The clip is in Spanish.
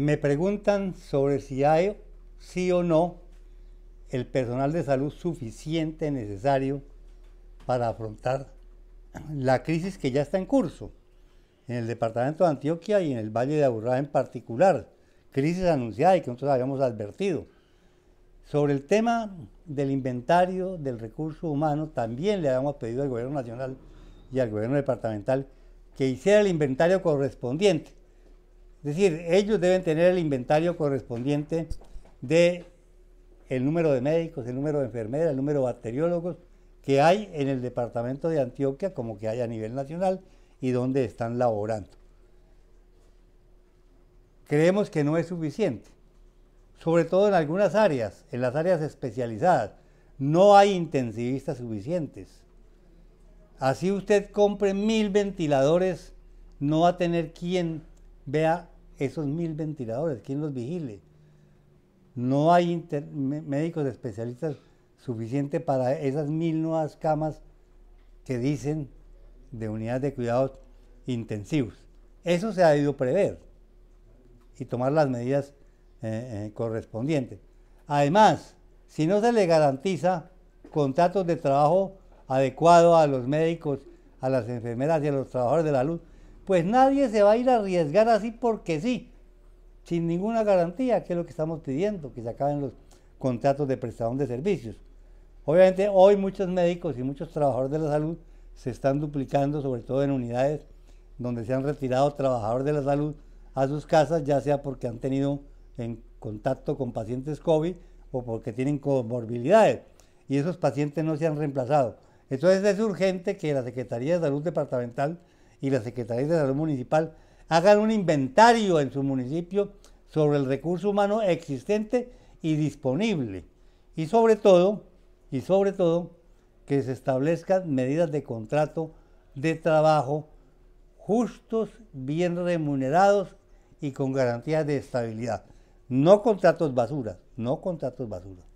Me preguntan sobre si hay sí o no el personal de salud suficiente necesario para afrontar la crisis que ya está en curso en el departamento de Antioquia y en el Valle de Aburrá en particular, crisis anunciada y que nosotros habíamos advertido. Sobre el tema del inventario del recurso humano, también le habíamos pedido al Gobierno Nacional y al Gobierno Departamental que hiciera el inventario correspondiente es decir, ellos deben tener el inventario correspondiente de el número de médicos, el número de enfermeras, el número de bacteriólogos que hay en el departamento de Antioquia, como que hay a nivel nacional, y donde están laborando. Creemos que no es suficiente, sobre todo en algunas áreas, en las áreas especializadas. No hay intensivistas suficientes. Así usted compre mil ventiladores, no va a tener quien vea esos mil ventiladores? ¿Quién los vigile? No hay médicos especialistas suficientes para esas mil nuevas camas que dicen de unidades de cuidados intensivos. Eso se ha debido prever y tomar las medidas eh, eh, correspondientes. Además, si no se le garantiza contratos de trabajo adecuados a los médicos, a las enfermeras y a los trabajadores de la luz, pues nadie se va a ir a arriesgar así porque sí, sin ninguna garantía, que es lo que estamos pidiendo, que se acaben los contratos de prestación de servicios. Obviamente hoy muchos médicos y muchos trabajadores de la salud se están duplicando, sobre todo en unidades donde se han retirado trabajadores de la salud a sus casas, ya sea porque han tenido en contacto con pacientes COVID o porque tienen comorbilidades y esos pacientes no se han reemplazado. Entonces es urgente que la Secretaría de Salud Departamental y la Secretaría de Salud Municipal hagan un inventario en su municipio sobre el recurso humano existente y disponible. Y sobre todo, y sobre todo, que se establezcan medidas de contrato de trabajo justos, bien remunerados y con garantías de estabilidad. No contratos basura, no contratos basura.